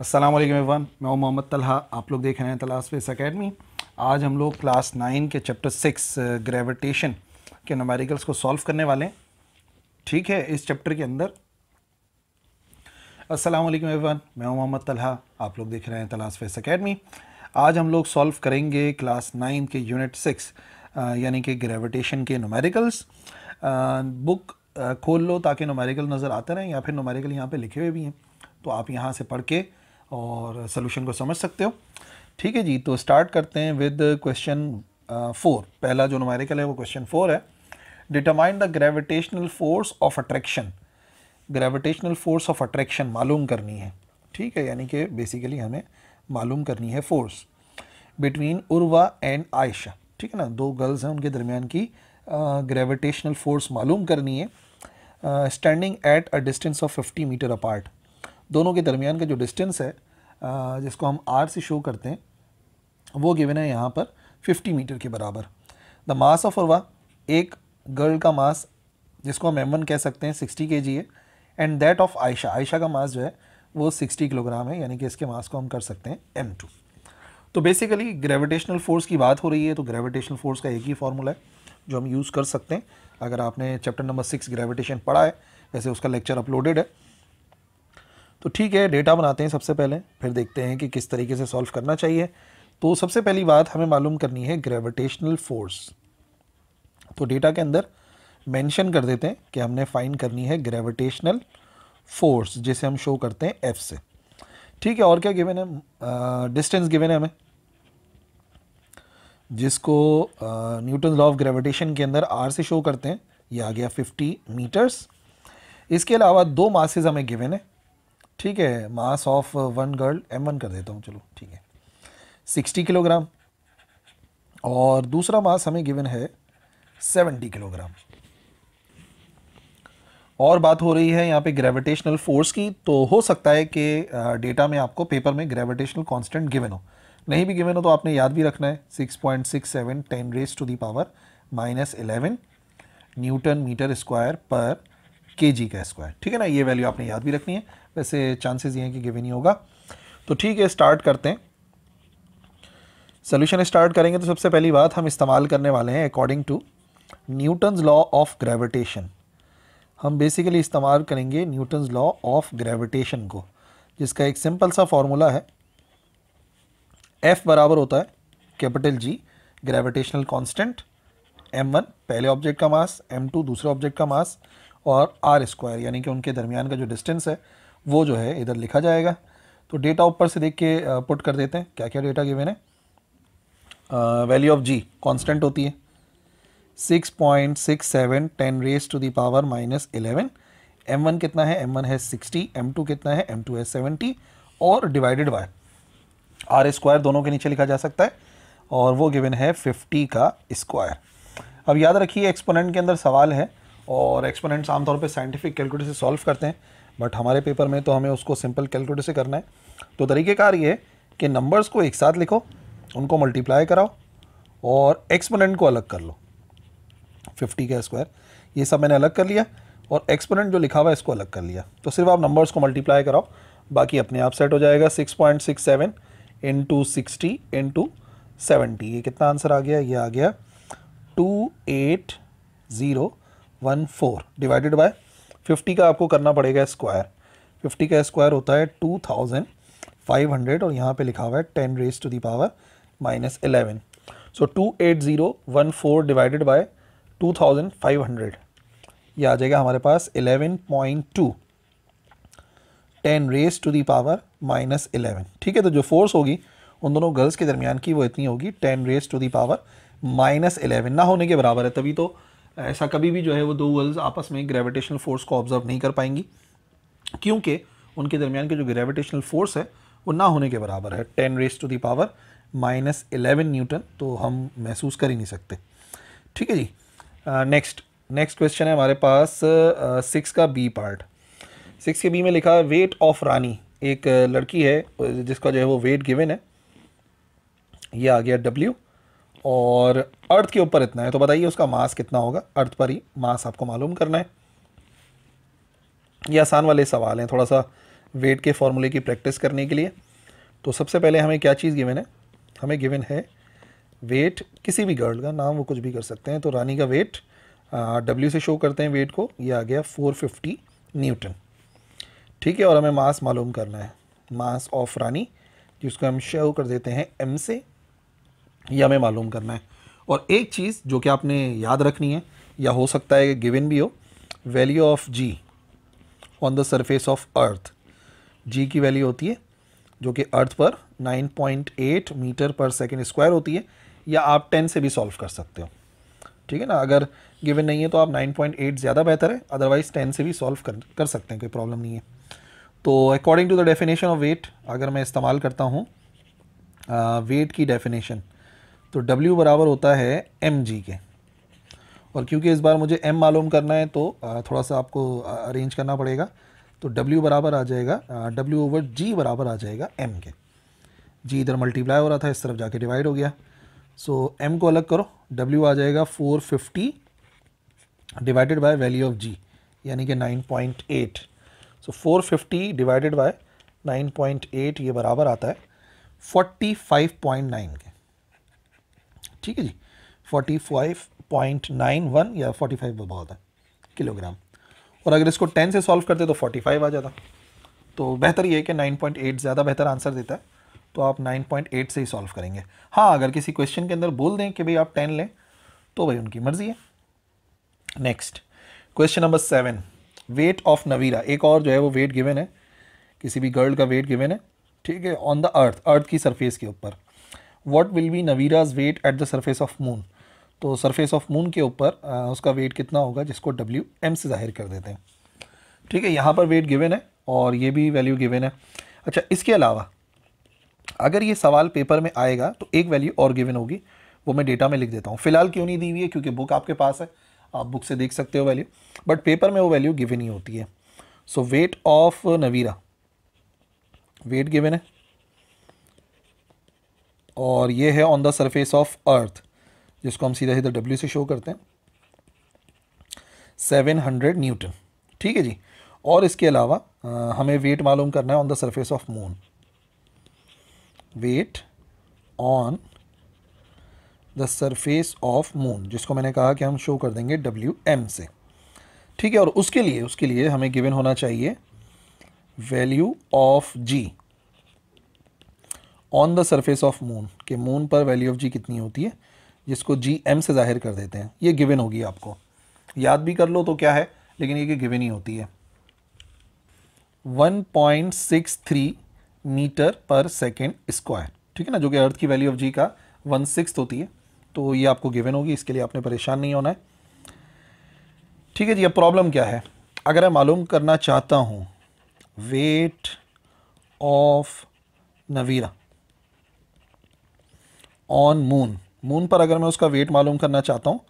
अस्सलाम वालेकुम एवरीवन मैं हूं मोहम्मद तलहा आप लोग देख रहे हैं तलहा स्पेस अकेडमी आज हम लोग क्लास नाइन के चैप्टर सिक्स ग्रेविटेशन के नमेरिकल्स को सॉल्व करने वाले हैं ठीक है इस चैप्टर के अंदर अस्सलाम वालेकुम एवरीवन मैं हूं मोहम्मद तलहा आप लोग देख रहे हैं तलहा स्पेस अकेडमी आज हम लोग सॉल्व करेंगे क्लास नाइन के यूनिट सिक्स uh, यानी कि ग्रेविटेशन के नमेरिकल्स बुक uh, uh, खोल लो ताकि नमेरिकल नज़र आते रहें या फिर नमेरिकल यहाँ पर लिखे हुए भी हैं तो आप यहाँ से पढ़ के और सोल्यूशन को समझ सकते हो ठीक है जी तो स्टार्ट करते हैं विद क्वेश्चन फोर पहला जो नुमारिकल है वो क्वेश्चन फोर है determine the gravitational force of attraction gravitational force of attraction मालूम करनी है ठीक है यानी कि बेसिकली हमें मालूम करनी है force between Urwa and Ayesha ठीक है ना दो गर्ल्स हैं उनके दरमियान की ग्रेविटेशनल uh, फोर्स मालूम करनी है standing at a distance of 50 metre apart दोनों के दरमियान का जो डिस्टेंस है जिसको हम आर से शो करते हैं वो गिवन है यहाँ पर 50 मीटर के बराबर द मास ऑफ अरवा एक गर्ल का मास जिसको हम एम कह सकते हैं सिक्सटी के जी है and that of Ayesha Ayesha का मास जो है वो सिक्सटी किलोग्राम है यानी कि इसके मास को हम कर सकते हैं एम टू तो बेसिकली ग्रेविटेशनल फोर्स की बात हो रही है तो ग्रेविटेशनल फोर्स का एक ही फार्मूला है जो हम यूज़ कर सकते हैं अगर आपने चैप्टर नंबर सिक्स ग्रेविटेशन पढ़ा है वैसे उसका लेक्चर अपलोडेड है तो ठीक है डेटा बनाते हैं सबसे पहले फिर देखते हैं कि किस तरीके से सॉल्व करना चाहिए तो सबसे पहली बात हमें मालूम करनी है ग्रेविटेशनल फोर्स तो डेटा के अंदर मेंशन कर देते हैं कि हमने फाइन करनी है ग्रेविटेशनल फोर्स जिसे हम शो करते हैं एफ से ठीक है और क्या गिवन है डिस्टेंस गिवन है हमें जिसको न्यूटन लॉ ऑफ ग्रेविटेशन के अंदर आर से शो करते हैं ये आ गया 50 मीटर्स इसके अलावा दो मासेज हमें गिवेन है ठीक है mass of one girl M one कर देता हूँ चलो ठीक है सिक्सटी किलोग्राम और दूसरा मास हमें गिवन है सेवेंटी किलोग्राम और बात हो रही है यहाँ पे ग्रेविटेशनल फोर्स की तो हो सकता है कि डेटा में आपको पेपर में ग्रेविटेशनल कांस्टेंट गिवन हो नहीं भी गिवन हो तो आपने याद भी रखना है six point six seven ten raise to the power minus eleven newton metre square per K जी का स्क्वायर ठीक है ना ये वैल्यू आपने याद भी रखनी है वैसे चांसेस ये हैं कि गिवन ही होगा तो ठीक है स्टार्ट करते हैं सोल्यूशन स्टार्ट करेंगे तो सबसे पहली बात हम इस्तेमाल करने वाले हैं according to Newton's law of gravitation हम बेसिकली इस्तेमाल करेंगे न्यूटन्स लॉ ऑफ ग्रेविटेशन को जिसका एक सिंपल सा फॉर्मूला है एफ बराबर होता है capital G gravitational constant M one पहले ऑब्जेक्ट का मास एम टू दूसरे ऑब्जेक्ट का मास और आर स्क्वायर यानी कि उनके दरमियान का जो डिस्टेंस है वो जो है इधर लिखा जाएगा तो डेटा ऊपर से देख के पुट कर देते हैं क्या क्या डेटा गिवन है वैल्यू ऑफ जी कांस्टेंट होती है 6.67 ten raise to the power minus eleven M one कितना है एम वन है 60 एम टू कितना है एम टू है 70 और डिवाइडेड बाय आर स्क्वायर दोनों के नीचे लिखा जा सकता है और वो गिवन है 50 का स्क्वायर अब याद रखिए एक्सपोनेंट के अंदर सवाल है और एक्सपोनेंट्स आमतौर पे साइंटिफिक कैलकुलेटर से सॉल्व करते हैं बट हमारे पेपर में तो हमें उसको सिंपल कैलकुलेटर से करना है तो तरीक़ेकार ये है कि नंबर्स को एक साथ लिखो उनको मल्टीप्लाई कराओ और एक्सपोनेंट को अलग कर लो फिफ्टी का स्क्वायर ये सब मैंने अलग कर लिया और एक्सपोनेंट जो लिखा हुआ है इसको अलग कर लिया तो सिर्फ आप नंबर्स को मल्टीप्लाई कराओ बाकी अपने आप सेट हो जाएगा six point six seven into sixty into seventy ये कितना आंसर आ गया ये आ गया two eight zero one four divided by fifty का आपको करना पड़ेगा स्क्वायर फिफ्टी का स्क्वायर होता है टू थाउजेंड फाइव हंड्रेड और यहाँ पे लिखा हुआ है ten raise to the power minus eleven so two eight zero one four divided by two thousand five hundred ये आ जाएगा हमारे पास eleven point two ten raise to the power minus eleven ठीक है तो जो फोर्स होगी उन दोनों गर्ल्स के दरमियान की वो इतनी होगी ten raise to the power minus eleven ना होने के बराबर है तभी तो ऐसा कभी भी जो है वो दो वर्ल्स आपस में ग्रेविटेशनल फोर्स को ऑब्जर्व नहीं कर पाएंगी क्योंकि उनके दरमियान की जो ग्रेविटेशनल फोर्स है वो ना होने के बराबर है ten raise to the power minus eleven newton तो हम महसूस कर ही नहीं सकते ठीक है जी नेक्स्ट नेक्स्ट क्वेश्चन है हमारे पास सिक्स uh, का बी पार्ट सिक्स के बी में लिखा है वेट ऑफ रानी एक लड़की है जिसका जो है वो वेट गिवन है ये आ गया डब्ल्यू और अर्थ के ऊपर इतना है तो बताइए उसका मास कितना होगा अर्थ पर ही मास आपको मालूम करना है ये आसान वाले सवाल हैं थोड़ा सा वेट के फॉर्मूले की प्रैक्टिस करने के लिए तो सबसे पहले हमें क्या चीज़ गिवन है हमें गिवन है वेट किसी भी गर्ल का नाम वो कुछ भी कर सकते हैं तो रानी का वेट डब्ल्यू से शो करते हैं वेट को ये आ गया 450 न्यूटन ठीक है और हमें मास मालूम करना है मास ऑफ रानी जिसको हम शो कर देते हैं एम से ये हमें मालूम करना है और एक चीज़ जो कि आपने याद रखनी है या हो सकता है गिवन भी हो value of ji on the surface of earth G की वैल्यू होती है जो कि अर्थ पर 9.8 मीटर पर सेकेंड स्क्वायर होती है या आप 10 से भी सॉल्व कर सकते हो ठीक है ना अगर गिवन नहीं है तो आप 9.8 ज़्यादा बेहतर है अदरवाइज़ 10 से भी सॉल्व कर कर सकते हैं कोई प्रॉब्लम नहीं है तो according to the definition of weight अगर मैं इस्तेमाल करता हूँ वेट uh, की डेफिनेशन तो W बराबर होता है एम जी के और क्योंकि इस बार मुझे M मालूम करना है तो थोड़ा सा आपको अरेंज करना पड़ेगा तो W बराबर आ जाएगा W ओवर G बराबर आ जाएगा M के जी इधर मल्टीप्लाई हो रहा था इस तरफ जाके डिवाइड हो गया सो so, M को अलग करो W आ जाएगा 450 divided by value of G यानी कि 9.8 सो 450 डिवाइडेड बाय 9.8 ये बराबर आता है 45.9 के ठीक है जी forty five point nine one या फोर्टी फाइव बहुत है किलोग्राम और अगर इसको टेन से सॉल्व करते तो फोर्टी फाइव आ जाता तो बेहतर ये है कि नाइन पॉइंट एट ज़्यादा बेहतर आंसर देता है तो आप नाइन पॉइंट एट से ही सॉल्व करेंगे हाँ अगर किसी क्वेश्चन के अंदर बोल दें कि भाई आप टेन लें तो भाई उनकी मर्ज़ी है next question number seven weight of Naveera एक और जो है वो वेट गिवेन है किसी भी गर्ल का वेट गिवेन है ठीक है ऑन द अर्थ अर्थ की सरफेस के ऊपर what will be Naveera's weight at the surface of moon तो सरफेस ऑफ मून के ऊपर उसका वेट कितना होगा जिसको डब्ल्यू एम से जाहिर कर देते हैं ठीक है यहाँ पर वेट गिवन है और ये भी वैल्यू गिवन है अच्छा इसके अलावा अगर ये सवाल पेपर में आएगा तो एक वैल्यू और गिवन होगी वो मैं डेटा में लिख देता हूँ फिलहाल क्यों नहीं दी हुई है क्योंकि बुक आपके पास है आप बुक से देख सकते हो वैल्यू बट पेपर में वो वैल्यू गिवन ही होती है so weight of Naveera weight given है और ये है on the surface of earth जिसको हम सीधा सीधा डब्ल्यू से शो करते हैं सेवन हंड्रेड न्यूटन ठीक है जी और इसके अलावा आ, हमें वेट मालूम करना है on the surface of moon weight on the surface of moon जिसको मैंने कहा कि हम शो कर देंगे डब्ल्यू एम से ठीक है और उसके लिए उसके लिए हमें गिवन होना चाहिए value of ji on the surface of moon कि मून पर वैल्यू ऑफ जी कितनी होती है जिसको जी एम से जाहिर कर देते हैं ये गिवन होगी आपको याद भी कर लो तो क्या है लेकिन ये गिवन ही होती है 1.63 मीटर पर सेकेंड स्क्वायर ठीक है ना जो कि अर्थ की वैल्यू ऑफ जी का वन सिक्स होती है तो ये आपको गिवन होगी इसके लिए आपने परेशान नहीं होना है ठीक है जी अब प्रॉब्लम क्या है अगर मैं मालूम करना चाहता हूँ weight of Naveera on moon moon पर अगर मैं उसका वेट मालूम करना चाहता हूँ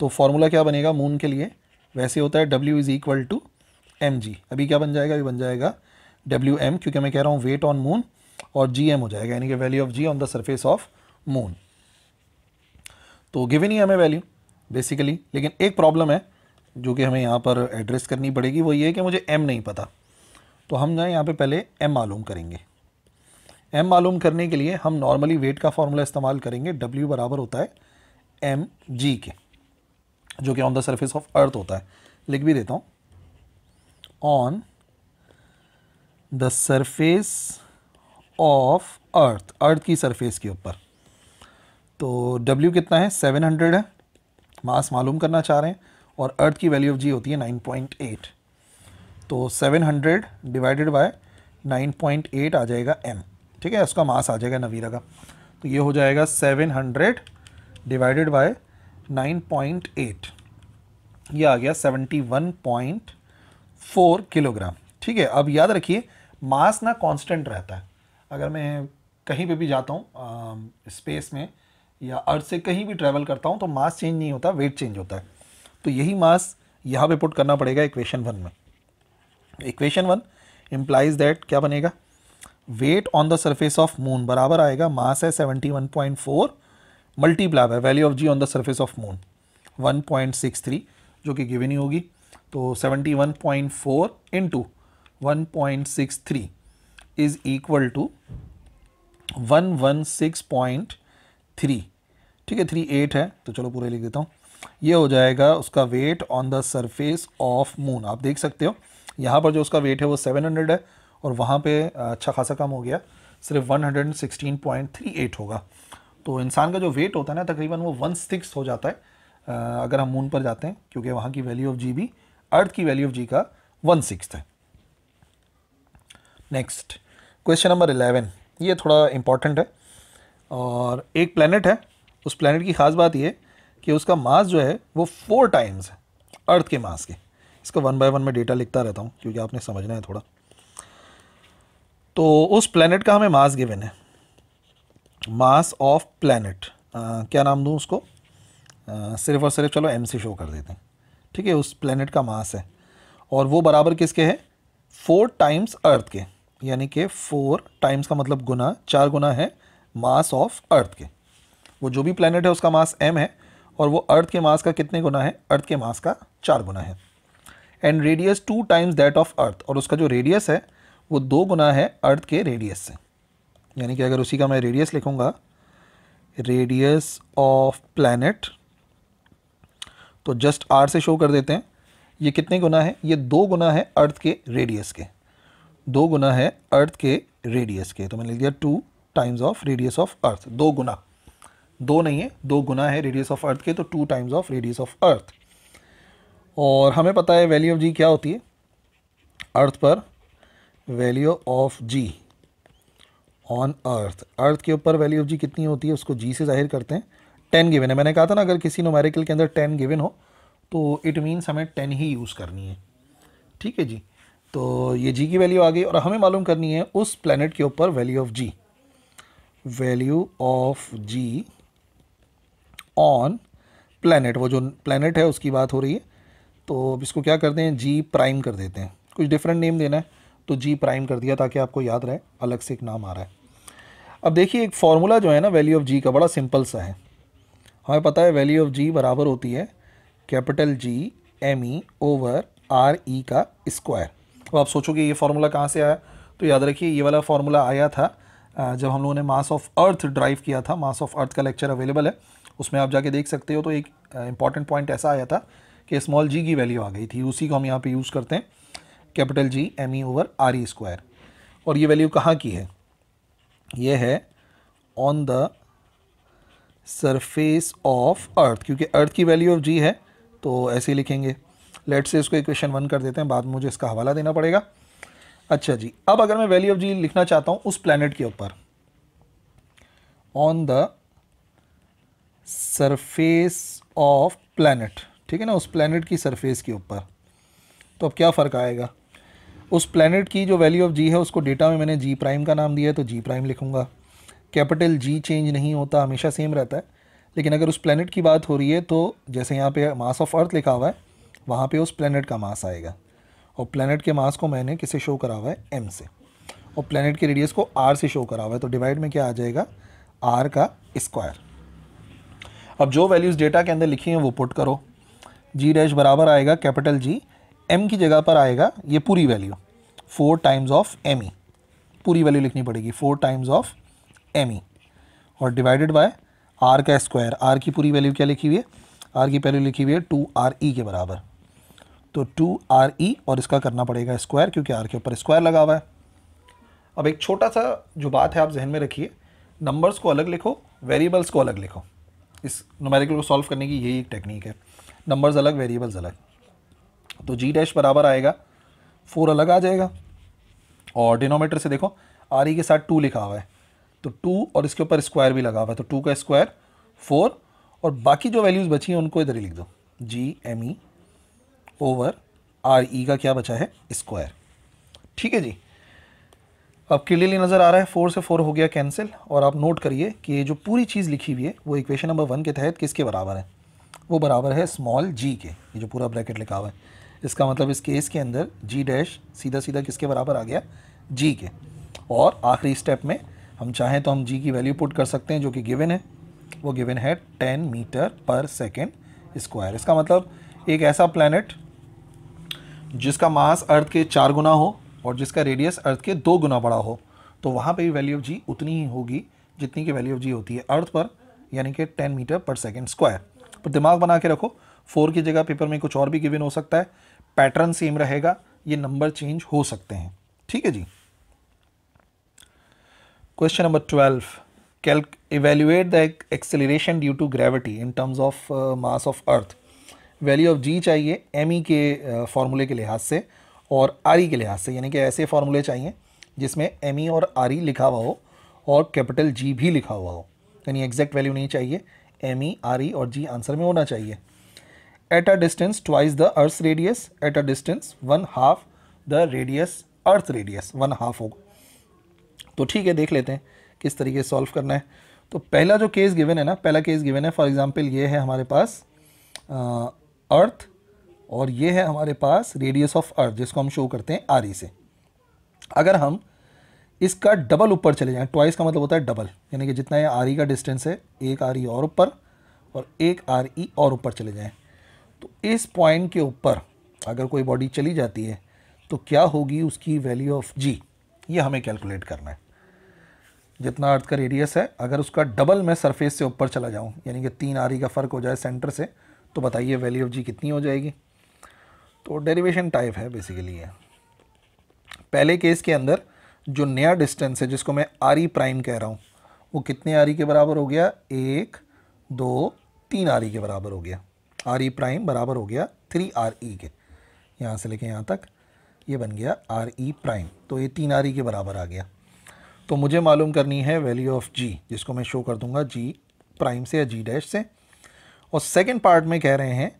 तो फार्मूला क्या बनेगा मून के लिए वैसे होता है W is equal to M G अभी क्या बन जाएगा ये बन जाएगा डब्ल्यू एम क्योंकि मैं कह रहा हूँ वेट ऑन मून और जी एम हो जाएगा यानी कि value of ji on the surface of moon तो गिवन ही हमें वैल्यू बेसिकली लेकिन एक प्रॉब्लम है जो कि हमें यहाँ पर एड्रेस करनी पड़ेगी वो ये कि मुझे एम नहीं पता तो हम जाएँ यहाँ पे पहले एम मालूम करेंगे एम मालूम करने के लिए हम नॉर्मली वेट का फॉर्मूला इस्तेमाल करेंगे डब्ल्यू बराबर होता है एम जी के जो कि on the surface of earth होता है लिख भी देता हूँ on the surface of earth earth की सरफेस के ऊपर तो W कितना है 700 है मास मालूम करना चाह रहे हैं और अर्थ की वैल्यू ऑफ जी होती है 9.8 तो 700 डिवाइडेड बाय 9.8 आ जाएगा M ठीक है उसका मास आ जाएगा नवीरा का तो ये हो जाएगा seven hundred divided by nine point eight ये आ गया seventy one point four kilogram ठीक है अब याद रखिए मास ना कांस्टेंट रहता है अगर मैं कहीं पे भी जाता हूँ स्पेस में या अर्थ से कहीं भी ट्रैवल करता हूँ तो मास चेंज नहीं होता वेट चेंज होता है तो यही मास यहाँ पे पुट करना पड़ेगा इक्वेशन वन में इक्वेशन वन इम्प्लाइज दैट क्या बनेगा weight on the surface of moon बराबर आएगा मास है 71.4 multiply by value of ji on the surface of moon 1.63 जो कि गिवन ही होगी तो 71.4 one point four two one point six three is equal to one one six point three ठीक है थ्री एट है तो चलो पूरे लिख देता हूँ ये हो जाएगा उसका weight on the surface of moon आप देख सकते हो यहाँ पर जो उसका वेट है वो सेवन हंड्रेड है और वहाँ पे अच्छा खासा कम हो गया सिर्फ 116.38 होगा तो इंसान का जो वेट होता है ना तकरीबन वो वन सिक्स हो जाता है अगर हम मून पर जाते हैं क्योंकि वहाँ की वैल्यू ऑफ जी भी अर्थ की वैल्यू ऑफ जी का वन सिक्स है नेक्स्ट क्वेश्चन नंबर एलेवन ये थोड़ा इम्पॉर्टेंट है और एक प्लानट है उस प्लानट की ख़ास बात यह कि उसका मास जो है वो फोर टाइम्स है अर्थ के मास के इसका वन बाय वन में डेटा लिखता रहता हूँ क्योंकि आपने समझना है थोड़ा तो उस प्लानट का हमें मास गिवन है मास ऑफ प्लानट क्या नाम दूँ उसको आ, सिर्फ और सिर्फ चलो एम सी शो कर देते हैं ठीक है उस प्लानट का मास है और वो बराबर किसके है फोर टाइम्स अर्थ के यानी कि फोर टाइम्स का मतलब गुना चार गुना है मास ऑफ अर्थ के वो जो भी प्लानट है उसका मास एम है और वो अर्थ के मास का कितने गुना है अर्थ के मास का चार गुना है and radius two times that of earth और उसका जो रेडियस है वो दो गुना है अर्थ के रेडियस से यानी कि अगर उसी का मैं रेडियस लिखूँगा रेडियस ऑफ प्लानट तो जस्ट आर से शो कर देते हैं ये कितने गुना है ये दो गुना है अर्थ के रेडियस के दो गुना है अर्थ के रेडियस के तो मैंने लिख दिया two times of radius of earth दो गुना दो नहीं है दो गुना है रेडियस ऑफ अर्थ के तो two times of radius of earth और हमें पता है वैल्यू ऑफ जी क्या होती है अर्थ पर value of ji on earth earth के ऊपर वैल्यू ऑफ जी कितनी होती है उसको जी से जाहिर करते हैं टेन गिवन है मैंने कहा था ना अगर किसी नोमेरिकल के अंदर टेन गिवन हो तो इट मीन्स हमें टेन ही यूज़ करनी है ठीक है जी तो ये जी की वैल्यू आ गई और हमें मालूम करनी है उस प्लानट के ऊपर value of g value of ji on planet वो जो प्लानट है उसकी बात हो रही है तो अब इसको क्या करते हैं जी प्राइम कर देते हैं कुछ डिफरेंट नेम देना है तो जी प्राइम कर दिया ताकि आपको याद रहे अलग से एक नाम आ रहा है अब देखिए एक फार्मूला जो है ना वैल्यू ऑफ जी का बड़ा सिंपल सा है हमें पता है वैल्यू ऑफ जी बराबर होती है capital G M E over R E का स्क्वायर अब आप सोचोगे ये फार्मूला कहाँ से आया तो याद रखिए ये वाला फार्मूला आया था जब हम लोगों ने मास ऑफ अर्थ ड्राइव किया था मास ऑफ अर्थ का लेक्चर अवेलेबल है उसमें आप जाके देख सकते हो तो एक इम्पॉर्टेंट पॉइंट ऐसा आया था कि स्मॉल जी की वैल्यू आ गई थी उसी को हम यहाँ पे यूज़ करते हैं capital G M E over R E square और ये वैल्यू कहाँ की है ये है on the surface of earth क्योंकि अर्थ की वैल्यू ऑफ जी है तो ऐसे ही लिखेंगे लेट से इसको इक्वेशन वन कर देते हैं बाद में मुझे इसका हवाला देना पड़ेगा अच्छा जी अब अगर मैं वैल्यू ऑफ जी लिखना चाहता हूँ उस प्लानट के ऊपर on the surface of planet ठीक है ना उस प्लानट की सरफेस के ऊपर तो अब क्या फ़र्क आएगा उस प्लानट की जो वैल्यू ऑफ जी है उसको डेटा में मैंने जी प्राइम का नाम दिया है तो जी प्राइम लिखूँगा कैपिटल जी चेंज नहीं होता हमेशा सेम रहता है लेकिन अगर उस प्लानट की बात हो रही है तो जैसे यहाँ पे मास ऑफ अर्थ लिखा हुआ है वहाँ पे उस प्लानट का मास आएगा और प्लानट के मास को मैंने किसे शो करा हुआ है एम से और प्लानट के रेडियस को आर से शो करा हुआ है तो डिवाइड में क्या आ जाएगा आर का स्क्वायर अब जो वैल्यूज़ डेटा के अंदर लिखी हैं वो पुट करो जी डैश बराबर आएगा कैपिटल जी m की जगह पर आएगा ये पूरी value four times of M E पूरी वैल्यू लिखनी पड़ेगी four times of M E और डिवाइडेड बाय आर का स्क्वायर आर की पूरी वैल्यू क्या लिखी हुई है आर की वैल्यू लिखी हुई है टू आर ई के बराबर तो टू आर ई और इसका करना पड़ेगा स्क्वायर क्योंकि आर के ऊपर स्क्वायर लगा हुआ है अब एक छोटा सा जो बात है आप जहन में रखिए नंबर्स को अलग लिखो वेरिएबल्स को अलग लिखो इस नोमेरिकल को सॉल्व करने की यही एक टेक्निक है नंबर्स अलग वेरिएबल्स अलग तो जी डैश बराबर आएगा फोर अलग आ जाएगा और डिनोमीटर से देखो आर ई e के साथ टू लिखा हुआ है तो टू और इसके ऊपर स्क्वायर भी लगा हुआ है तो टू का स्क्वायर फोर और बाकी जो वैल्यूज़ बची हैं उनको इधर ही लिख दो G M E over R E का क्या बचा है स्क्वायर ठीक है जी अब क्लियरली नज़र आ रहा है फोर से फोर हो गया कैंसिल और आप नोट करिए कि ये जो पूरी चीज़ लिखी हुई है वो इक्वेशन नंबर वन के तहत किसके बराबर है वो बराबर है स्मॉल जी के ये जो पूरा ब्रैकेट लिखा हुआ है इसका मतलब इस केस के अंदर जी डैश सीधा सीधा किसके बराबर आ गया जी के और आखिरी स्टेप में हम चाहें तो हम जी की वैल्यू पुट कर सकते हैं जो कि गिवन है वो गिवन है ten metre per second square इसका मतलब एक ऐसा प्लानट जिसका मास अर्थ के चार गुना हो और जिसका रेडियस अर्थ के दो गुना बड़ा हो तो वहाँ पर भी वैल्यू ऑफ जी उतनी ही होगी जितनी की वैल्यू ऑफ जी होती है अर्थ पर यानी कि ten metre per second square पर दिमाग बना के रखो फोर की जगह पेपर में कुछ और भी गिवन हो सकता है पैटर्न सेम रहेगा ये नंबर चेंज हो सकते हैं ठीक है जी question number twelve calc evaluate the acceleration due to gravity in terms of mass of earth value of g चाहिए एम ई e के फॉर्मूले uh, के लिहाज से और आर ई e के लिहाज से यानी कि ऐसे फार्मूले चाहिए जिसमें एम ई e और आर ई लिखा हुआ हो और कैपिटल जी भी लिखा हुआ हो यानी एग्जैक्ट वैल्यू नहीं चाहिए एम ई आर ई और जी आंसर में होना चाहिए at a distance twice the earth radius at a distance one half the radius earth radius one half होगा तो ठीक है देख लेते हैं किस तरीके से सॉल्व करना है तो पहला जो केस गिवन है ना पहला केस गिवन है फॉर एग्जांपल ये है हमारे पास अर्थ और ये है हमारे पास रेडियस ऑफ अर्थ जिसको हम शो करते हैं आर से अगर हम इसका डबल ऊपर चले जाएँ ट्वाइस का मतलब होता है डबल यानी कि जितना ये आर का डिस्टेंस है एक आर और ऊपर और एक आर और ऊपर चले जाएँ तो इस पॉइंट के ऊपर अगर कोई बॉडी चली जाती है तो क्या होगी उसकी वैल्यू ऑफ जी ये हमें कैलकुलेट करना है जितना अर्थ का रेडियस है अगर उसका डबल मैं सरफेस से ऊपर चला जाऊँ यानी कि तीन आरी का फ़र्क हो जाए सेंटर से तो बताइए वैल्यू ऑफ जी कितनी हो जाएगी तो डेरिवेशन टाइप है बेसिकली ये पहले केस के अंदर जो नया डिस्टेंस है जिसको मैं आरी प्राइम कह रहा हूँ वो कितने आरी के बराबर हो गया एक दो तीन आरी के बराबर हो गया आर ई प्राइम बराबर हो गया थ्री आर ई के यहाँ से लेके यहाँ तक ये बन गया आर ई प्राइम तो ये तीन आर ई e के बराबर आ गया तो मुझे मालूम करनी है वैल्यू ऑफ जी जिसको मैं शो कर दूंगा जी प्राइम से या जी डैश से और सेकेंड पार्ट में कह रहे हैं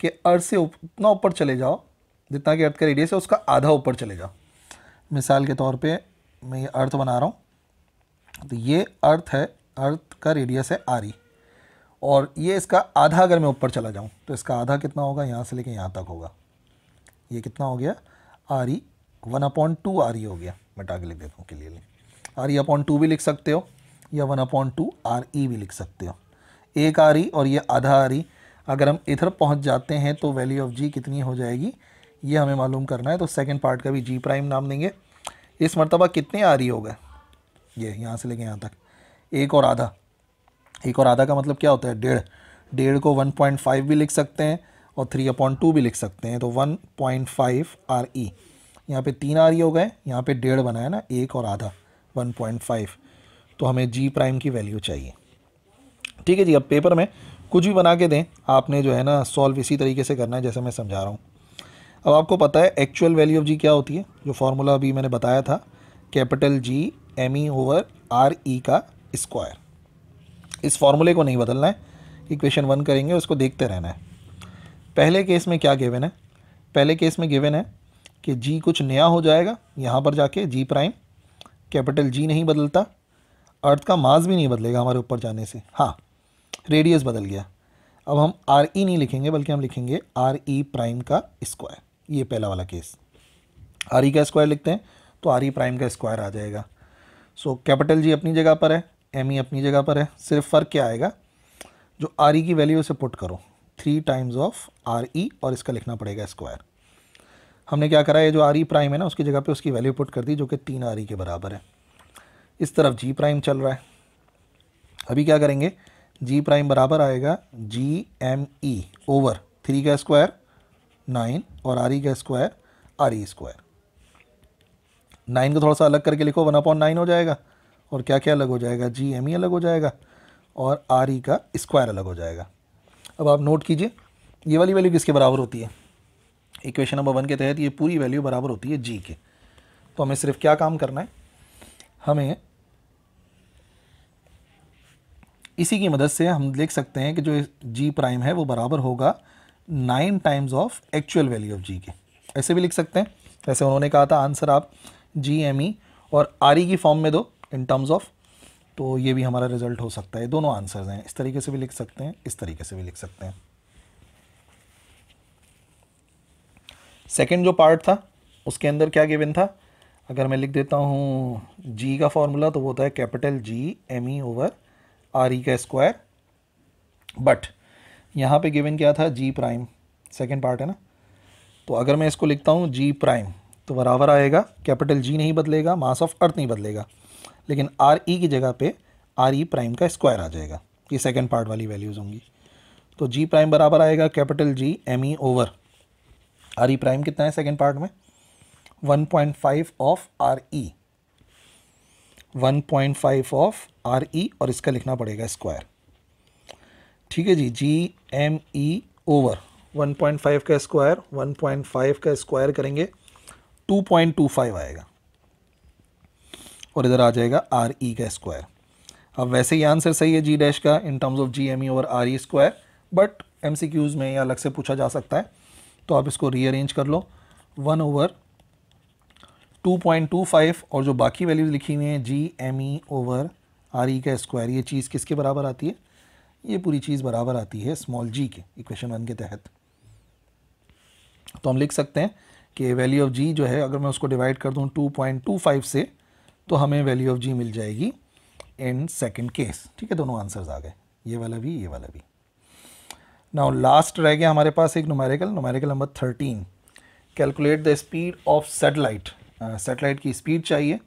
कि अर्थ से उतना ऊपर चले जाओ जितना कि अर्थ का रेडियस है उसका आधा ऊपर चले जाओ मिसाल के तौर पे मैं ये अर्थ बना रहा हूँ तो ये अर्थ है अर्थ का रेडियस है आर ई e। और ये इसका आधा अगर मैं ऊपर चला जाऊँ तो इसका आधा कितना होगा यहाँ से लेकर यहाँ तक होगा ये कितना हो गया R E one point two R E हो गया मैं के लिख देता हूँ के लिए आर ई अपॉइंट टू भी लिख सकते हो या one point two R E भी लिख सकते हो एक आर ई और ये आधा आर ई अगर हम इधर पहुँच जाते हैं तो वैल्यू ऑफ जी कितनी हो जाएगी ये हमें मालूम करना है तो सेकेंड पार्ट का भी जी प्राइम नाम देंगे इस मरतबा कितने आ रही हो गए ये यहाँ से लेके यहाँ तक एक और आधा एक और आधा का मतलब क्या होता है डेढ़ डेढ़ को वन पॉइंट फाइव भी लिख सकते हैं और थ्री अपॉन टू भी लिख सकते हैं तो one point five R E यहाँ पर तीन आर ई हो गए यहाँ पे डेढ़ बनाया ना एक और आधा वन पॉइंट फाइव तो हमें जी प्राइम की वैल्यू चाहिए ठीक है जी अब पेपर में कुछ भी बना के दें आपने जो है ना सॉल्व इसी तरीके से करना है जैसे मैं समझा रहा हूँ अब आपको पता है एक्चुअल वैल्यू ऑफ जी क्या होती है जो फार्मूला अभी मैंने बताया था capital G M E over R E का स्क्वायर इस फॉर्मूले को नहीं बदलना है इक्वेशन वन करेंगे उसको देखते रहना है पहले केस में क्या गिवन है पहले केस में गिवन है कि जी कुछ नया हो जाएगा यहाँ पर जाके जी प्राइम कैपिटल जी नहीं बदलता अर्थ का मास भी नहीं बदलेगा हमारे ऊपर जाने से हाँ रेडियस बदल गया अब हम आर ई नहीं लिखेंगे बल्कि हम लिखेंगे आर ई प्राइम का स्क्वायर ये पहला वाला केस आर ई का स्क्वायर लिखते हैं तो आर ई प्राइम का स्क्वायर आ जाएगा सो कैपिटल जी अपनी जगह पर है एम ई e अपनी जगह पर है सिर्फ फ़र्क क्या आएगा जो आर ई e की वैल्यू उसे पुट करो three times of R E और इसका लिखना पड़ेगा स्क्वायर हमने क्या करा है जो आर ई प्राइम है ना उसकी जगह पे उसकी वैल्यू पुट कर दी जो कि तीन आर ई e के बराबर है इस तरफ जी प्राइम चल रहा है अभी क्या करेंगे जी प्राइम बराबर आएगा G M E over three का स्क्वायर नाइन और आर ई का square R E square nine को थोड़ा सा अलग करके लिखो वन अपॉन नाइन हो जाएगा और क्या क्या अलग हो जाएगा जी एम ई अलग हो जाएगा और आर ई e का स्क्वायर अलग हो जाएगा अब आप नोट कीजिए ये वाली वैल्यू किसके बराबर होती है इक्वेशन नंबर वन के तहत ये पूरी वैल्यू बराबर होती है जी के तो हमें सिर्फ क्या काम करना है हमें इसी की मदद से हम देख सकते हैं कि जो जी प्राइम है वो बराबर होगा nine times of actual value of g के ऐसे भी लिख सकते हैं जैसे उन्होंने कहा था आंसर आप जी एम ई और आर ई e की फॉर्म में दो इन टर्म्स ऑफ तो ये भी हमारा रिजल्ट हो सकता है दोनों आंसर्स हैं इस तरीके से भी लिख सकते हैं इस तरीके से भी लिख सकते हैं सेकेंड जो पार्ट था उसके अंदर क्या गिवन था अगर मैं लिख देता हूँ जी का फॉर्मूला तो वो होता है capital G M E over R E का स्क्वायर बट यहाँ पे गिवन क्या था जी प्राइम सेकेंड पार्ट है ना तो अगर मैं इसको लिखता हूँ जी प्राइम तो बराबर आएगा कैपिटल जी नहीं बदलेगा मास ऑफ अर्थ नहीं बदलेगा लेकिन आर ई e की जगह पे आर ई प्राइम का स्क्वायर आ जाएगा ये सेकेंड पार्ट वाली वैल्यूज़ होंगी तो जी प्राइम बराबर आएगा capital G M E over R E prime कितना है सेकेंड पार्ट में one point five of R E one point five of R E और इसका लिखना पड़ेगा स्क्वायर ठीक है जी जी एम ई ओवर 1.5 का स्क्वायर 1.5 का स्क्वायर करेंगे टू पॉइंट टू फाइव आएगा और इधर आ जाएगा आर ई e का स्क्वायर अब वैसे ही आंसर सही है जी डैश का in terms of G M E और R E square but M C Qs में या अलग से पूछा जा सकता है तो आप इसको रीअरेंज कर लो one over two point two five और जो बाकी वैल्यूज़ लिखी हुई हैं G M E over R E का स्क्वायर ये चीज़ किसके बराबर आती है ये पूरी चीज़ बराबर आती है स्मॉल जी के इक्वेशन वन के तहत तो हम लिख सकते हैं कि वैल्यू ऑफ जी जो है अगर मैं उसको डिवाइड कर दूँ टू पॉइंट टू फाइव से तो हमें वैल्यू ऑफ जी मिल जाएगी इन सेकेंड केस ठीक है दोनों आंसर्स आ गए ये वाला भी ये वाला भी नाउ लास्ट रह गया हमारे पास एक numerical numerical number thirteen calculate the speed of satellite satellite की स्पीड चाहिए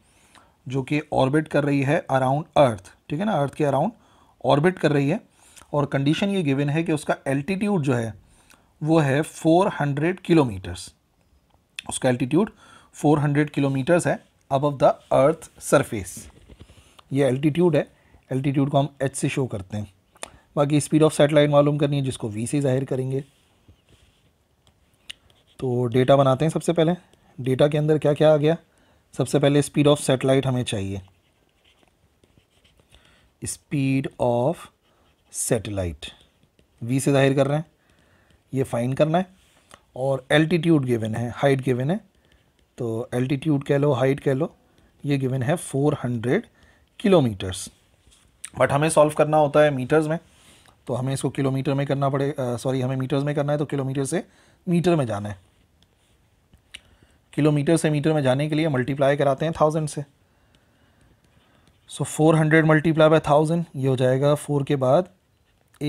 जो कि ऑर्बिट कर रही है अराउंड अर्थ ठीक है ना अर्थ के अराउंड ऑर्बिट कर रही है और कंडीशन ये गिवन है कि उसका एल्टीट्यूड जो है वो है 400 किलोमीटर्स उसका एल्टीट्यूड 400 किलोमीटर्स है अबव द अर्थ सरफेस ये एल्टीट्यूड है एल्टीट्यूड को हम एच से शो करते हैं बाकी स्पीड ऑफ सेटेलाइट मालूम करनी है जिसको वी से ज़ाहिर करेंगे तो डेटा बनाते हैं सबसे पहले डेटा के अंदर क्या क्या आ गया सबसे पहले स्पीड ऑफ सेटेलाइट हमें चाहिए स्पीड ऑफ सेटेलाइट वी से ज़ाहिर कर रहे हैं ये फाइन करना है और एल्टीट्यूड गिवन है हाइट गिवन है तो एल्टीट्यूड कह लो हाइट कह लो ये गिवन है 400 किलोमीटर्स बट हमें सॉल्व करना होता है मीटर्स में तो हमें इसको किलोमीटर में करना पड़े सॉरी हमें मीटर्स में करना है तो किलोमीटर से मीटर में जाना है किलोमीटर से मीटर में जाने के लिए मल्टीप्लाई कराते हैं थाउजेंड से so four hundred multiply by thousand ये हो जाएगा फोर के बाद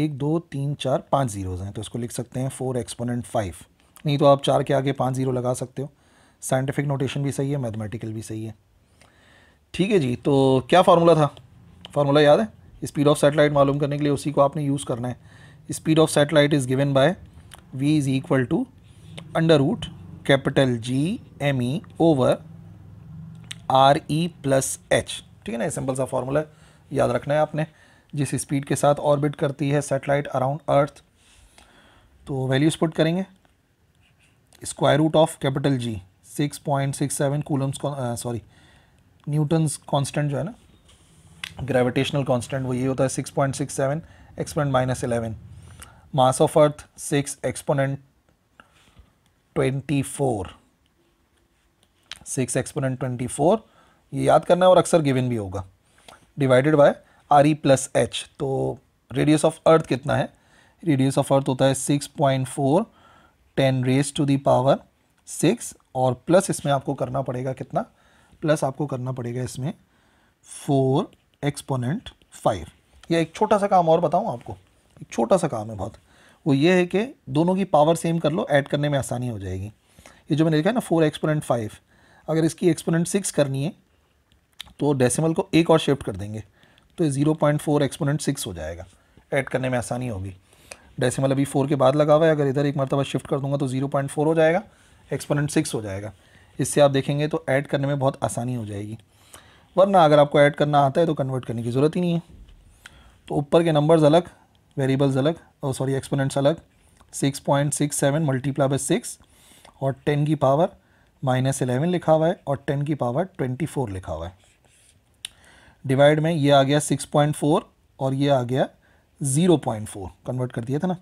एक दो तीन चार पाँच जीरोज़ हैं तो इसको लिख सकते हैं फोर एक्सपोनेंट फाइव नहीं तो आप चार के आगे पाँच जीरो लगा सकते हो साइंटिफिक नोटेशन भी सही है मैथमेटिकल भी सही है ठीक है जी तो क्या फार्मूला था फार्मूला याद है स्पीड ऑफ सेटेलाइट मालूम करने के लिए उसी को आपने यूज़ करना है speed of satellite is given by V is equal to under root capital G M E over R E plus H ठीक है ना सिंपल सा फार्मूला याद रखना है आपने जिस स्पीड के साथ ऑर्बिट करती है सेटेलाइट अराउंड अर्थ तो वैल्यूज पुट करेंगे square root of capital G 6.67 coulombs sorry newtons constant जो है ना ग्रेविटेशनल कांस्टेंट वो ये होता है 6.67 point six seven exponent minus eleven mass of earth six exponent twenty four six exponent twenty four ये याद करना है और अक्सर गिवन भी होगा divided by R E plus H तो रेडियस ऑफ अर्थ कितना है रेडियस ऑफ अर्थ होता है six point four ten raise to the power six और प्लस इसमें आपको करना पड़ेगा कितना प्लस आपको करना पड़ेगा इसमें फोर एक्सपोनेंट फाइव या एक छोटा सा काम और बताऊँ आपको एक छोटा सा काम है बहुत वो ये है कि दोनों की पावर सेम कर लो ऐड करने में आसानी हो जाएगी ये जो मैंने लिखा है ना फोर एक्सपोनेंट फाइव अगर इसकी एक्सपोनेंट सिक्स करनी है तो डेसिमल को एक और शिफ्ट कर देंगे तो zero point four exponent six हो जाएगा ऐड करने में आसानी होगी डेसिमल अभी फोर के बाद लगा हुआ है अगर इधर एक मरतबा शिफ्ट कर दूंगा तो ज़ीरो पॉइंट फोर हो जाएगा एक्सपोनेंट सिक्स हो जाएगा इससे आप देखेंगे तो ऐड करने में बहुत आसानी हो जाएगी वरना अगर आपको ऐड करना आता है तो कन्वर्ट करने की ज़रूरत ही नहीं है तो ऊपर के नंबर्स अलग वेरिएबल्स अलग और सॉरी एक्सपोनेंट्स अलग six point six seven multiply by six और टेन की पावर माइनस एलेवन लिखा हुआ है और टेन की पावर ट्वेंटी फोर लिखा हुआ है डिवाइड में ये आ गया सिक्स पॉइंट फोर और ये आ गया ज़ीरो पॉइंट फोर कन्वर्ट कर दिया था ना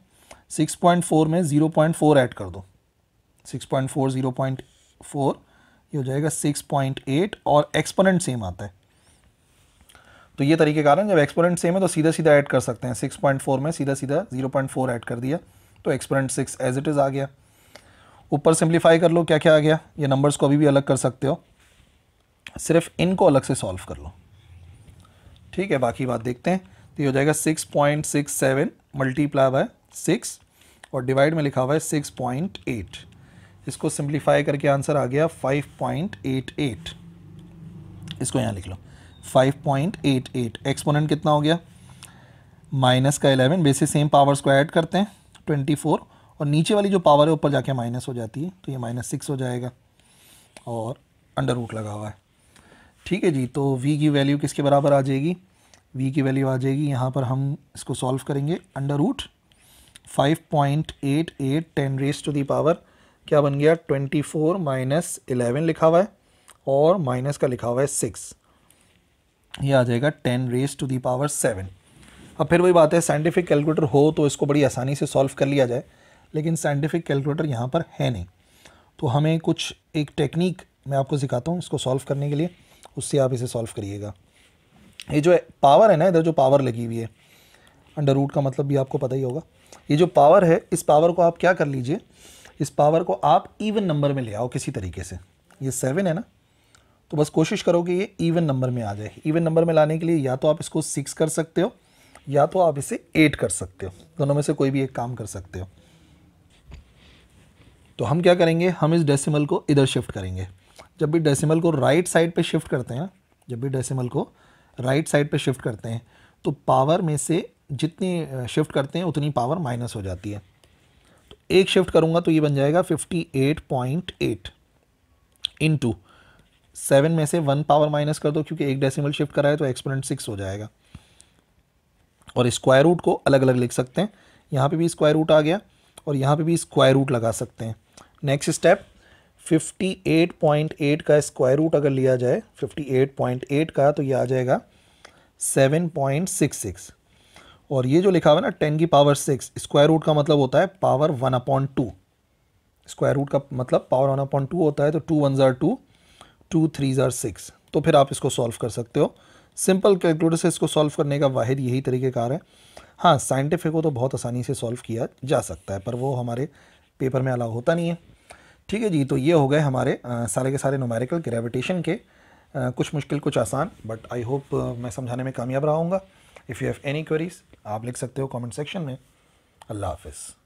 सिक्स पॉइंट फोर में ज़ीरो पॉइंट फोर ऐड कर दो six point four zero point four ये हो जाएगा सिक्स पॉइंट एट और एक्सपोनेंट सेम आता है तो ये तरीके कारण जब एक्सपोनेंट सेम है तो सीधा सीधा ऐड कर सकते हैं सिक्स पॉइंट फोर में सीधा सीधा जीरो पॉइंट फोर ऐड कर दिया तो exponent six as it is आ गया ऊपर सिंप्लीफाई कर लो क्या क्या आ गया ये नंबर्स को अभी भी अलग कर सकते हो सिर्फ इनको अलग से सॉल्व कर लो ठीक है बाकी बात देखते हैं तो ये हो जाएगा six point six seven multiply by six और डिवाइड में लिखा हुआ है सिक्स पॉइंट एट इसको सिंप्लीफाई करके आंसर आ गया 5.88 इसको यहाँ लिख लो 5.88 एक्सपोनेंट कितना हो गया माइनस का 11 बेसिक सेम पावर्स को ऐड करते हैं 24 और नीचे वाली जो पावर है ऊपर जाके माइनस हो जाती है तो ये माइनस सिक्स हो जाएगा और अंडर रूट लगा हुआ है ठीक है जी तो v की वैल्यू किसके बराबर आ जाएगी v की वैल्यू आ जाएगी यहाँ पर हम इसको सॉल्व करेंगे under root five point eight eight ten raise to the power क्या बन गया ट्वेंटी फोर माइनस इलेवन लिखा हुआ है और माइनस का लिखा हुआ है सिक्स ये आ जाएगा ten raise to the power seven अब फिर वही बात है साइंटिफिक कैलकुलेटर हो तो इसको बड़ी आसानी से सॉल्व कर लिया जाए लेकिन साइंटिफिक कैलकुलेटर यहाँ पर है नहीं तो हमें कुछ एक टेक्निक मैं आपको सिखाता हूँ इसको सॉल्व करने के लिए उससे आप इसे सॉल्व करिएगा ये जो पावर है ना इधर जो पावर लगी हुई है अंडर रूट का मतलब भी आपको पता ही होगा ये जो पावर है इस पावर को आप क्या कर लीजिए इस पावर को आप इवन नंबर में ले आओ किसी तरीके से ये सेवन है ना तो बस कोशिश करो कि ये इवन नंबर में आ जाए इवन नंबर में लाने के लिए या तो आप इसको सिक्स कर सकते हो या तो आप इसे एट कर सकते हो दोनों में से कोई भी एक काम कर सकते हो तो हम क्या करेंगे हम इस डेसिमल को इधर शिफ्ट करेंगे जब भी डेसिमल को राइट साइड पे शिफ्ट करते हैं जब भी डेसिमल को राइट साइड पे शिफ्ट करते हैं तो पावर में से जितनी शिफ्ट करते हैं उतनी पावर माइनस हो जाती है एक शिफ्ट करूंगा तो ये बन जाएगा fifty eight point eight into seven में से वन पावर माइनस कर दो क्योंकि एक डेसिमल शिफ्ट करा है तो एक्सपोनेंट सिक्स हो जाएगा और स्क्वायर रूट को अलग अलग लिख सकते हैं यहाँ पे भी स्क्वायर रूट आ गया और यहाँ पे भी स्क्वायर रूट लगा सकते हैं नेक्स्ट स्टेप 58.8 का स्क्वायर रूट अगर लिया जाए 58.8 का तो ये आ जाएगा 7.66 और ये जो लिखा हुआ है ना टेन की पावर सिक्स स्क्वायर रूट का मतलब होता है power one upon two square root का मतलब पावर वन अपॉन टू होता है तो टू वन ज़ार टू टू थ्री ज़ार सिक्स तो फिर आप इसको सॉल्व कर सकते हो सिंपल कैलकुलेटर से इसको सॉल्व करने का वाहिद यही तरीक़ेकार है हाँ साइंटिफिक को तो बहुत आसानी से सॉल्व किया जा सकता है पर वो हमारे पेपर में अलाउ होता नहीं है ठीक है जी तो ये हो गए हमारे आ, सारे के सारे नोमेरिकल ग्रेविटेशन के आ, कुछ मुश्किल कुछ आसान बट आई होप मैं समझाने में कामयाब रहा if you have any queries आप लिख सकते हो कमेंट सेक्शन में अल्लाह हाफिज़